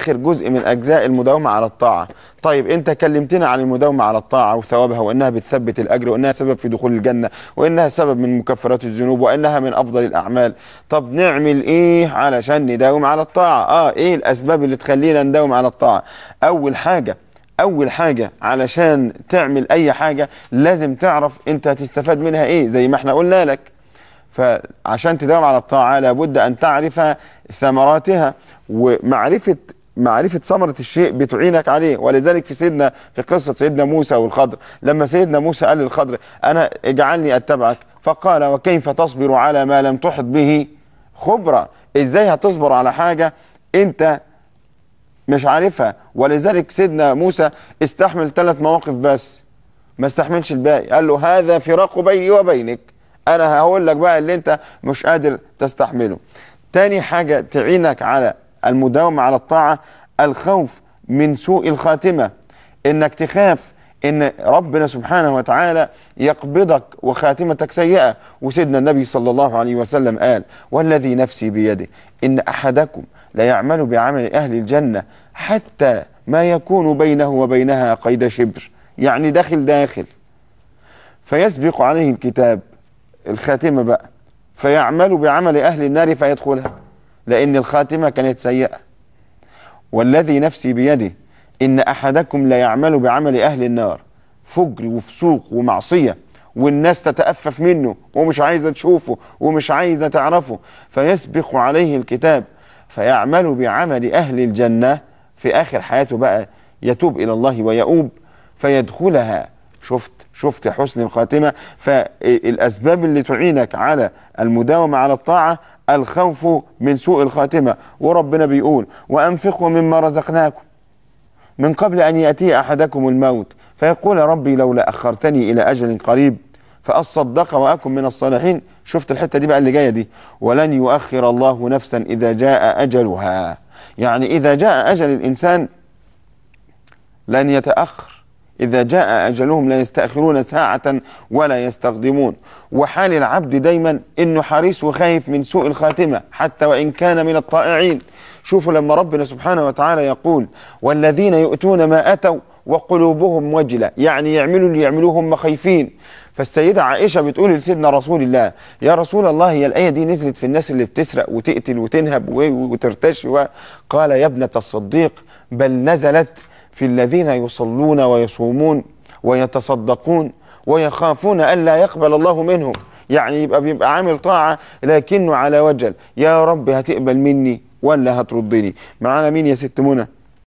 اخر جزء من اجزاء المداومه على الطاعه طيب انت كلمتنا عن المداومه على الطاعه وثوابها وانها بتثبت الاجر وانها سبب في دخول الجنه وانها سبب من مكفرات الذنوب وانها من افضل الاعمال طب نعمل ايه علشان نداوم على الطاعه اه ايه الاسباب اللي تخلينا نداوم على الطاعه اول حاجه اول حاجه علشان تعمل اي حاجه لازم تعرف انت هتستفاد منها ايه زي ما احنا قلنا لك فعشان تداوم على الطاعه لابد ان تعرف ثمراتها ومعرفه معرفة ثمرة الشيء بتعينك عليه ولذلك في سيدنا في قصة سيدنا موسى والخضر لما سيدنا موسى قال للخضر أنا اجعلني أتبعك فقال وكيف تصبر على ما لم تحط به خبرة إزاي هتصبر على حاجة أنت مش عارفها ولذلك سيدنا موسى استحمل ثلاث مواقف بس ما استحملش الباقي قال له هذا فراق بيني وبينك أنا هقول لك بقى اللي أنت مش قادر تستحمله تاني حاجة تعينك على المداومة على الطاعة الخوف من سوء الخاتمة انك تخاف ان ربنا سبحانه وتعالى يقبضك وخاتمتك سيئة وسيدنا النبي صلى الله عليه وسلم قال والذي نفسي بيده إن أحدكم لا يعمل بعمل أهل الجنة حتى ما يكون بينه وبينها قيد شبر يعني داخل داخل فيسبق عليه الكتاب الخاتمة بقى فيعمل بعمل أهل النار فيدخلها لأن الخاتمة كانت سيئة والذي نفسي بيده إن أحدكم لا يعمل بعمل أهل النار فجر وفسوق ومعصية والناس تتأفف منه ومش عايزة تشوفه ومش عايزة تعرفه فيسبق عليه الكتاب فيعمل بعمل أهل الجنة في آخر حياته بقى يتوب إلى الله ويؤوب فيدخلها شفت شفت حسن الخاتمة فالأسباب اللي تعينك على المداومة على الطاعة الخوف من سوء الخاتمة وربنا بيقول وأنفقوا مما رزقناكم من قبل أن يأتي أحدكم الموت فيقول ربي لولا أخرتني إلى أجل قريب فأصدق وأكن من الصالحين شفت الحتة دي بقى اللي جاية دي ولن يؤخر الله نفسا إذا جاء أجلها يعني إذا جاء أجل الإنسان لن يتأخر إذا جاء أجلهم لا يستأخرون ساعة ولا يستقدمون وحال العبد دايما إنه حريص وخايف من سوء الخاتمة حتى وإن كان من الطائعين شوفوا لما ربنا سبحانه وتعالى يقول والذين يؤتون ما أتوا وقلوبهم وجلة يعني يعملوا اللي يعملوه هم خايفين فالسيدة عائشة بتقول لسيدنا رسول الله يا رسول الله هي الآية دي نزلت في الناس اللي بتسرق وتقتل وتنهب وترتشي قال يا ابنة الصديق بل نزلت في الذين يصلون ويصومون ويتصدقون ويخافون ألا يقبل الله منهم يعني يبقى بيبقى عامل طاعة لكنه على وجل يا رب هتقبل مني ولا هتردني معانا مين يا ست منى